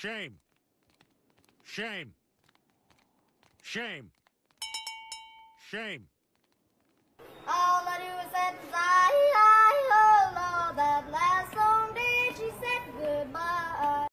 Shame. Shame. Shame. Shame.